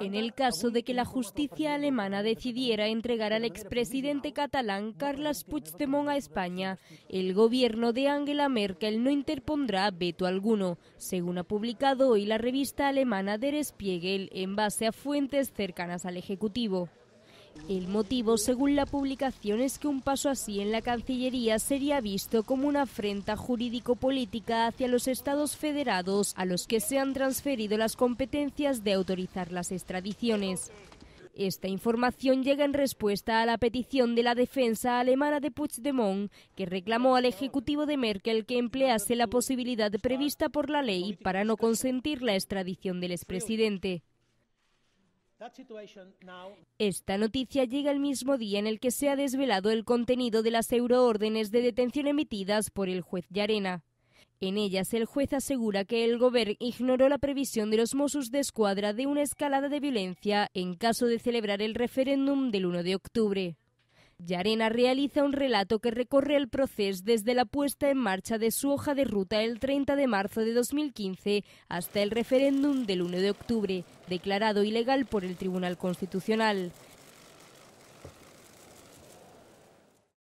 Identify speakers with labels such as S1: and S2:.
S1: en el caso de que la justicia alemana decidiera entregar al expresidente catalán Carles Puigdemont a España, el gobierno de Angela Merkel no interpondrá veto alguno, según ha publicado hoy la revista alemana Der Spiegel en base a fuentes cercanas al Ejecutivo. El motivo, según la publicación, es que un paso así en la Cancillería sería visto como una afrenta jurídico-política hacia los estados federados a los que se han transferido las competencias de autorizar las extradiciones. Esta información llega en respuesta a la petición de la defensa alemana de Puigdemont, que reclamó al Ejecutivo de Merkel que emplease la posibilidad prevista por la ley para no consentir la extradición del expresidente. Esta noticia llega el mismo día en el que se ha desvelado el contenido de las euroórdenes de detención emitidas por el juez Llarena. En ellas, el juez asegura que el gobierno ignoró la previsión de los Mossos de Escuadra de una escalada de violencia en caso de celebrar el referéndum del 1 de octubre. Yarena realiza un relato que recorre el proceso desde la puesta en marcha de su hoja de ruta el 30 de marzo de 2015 hasta el referéndum del 1 de octubre, declarado ilegal por el Tribunal Constitucional.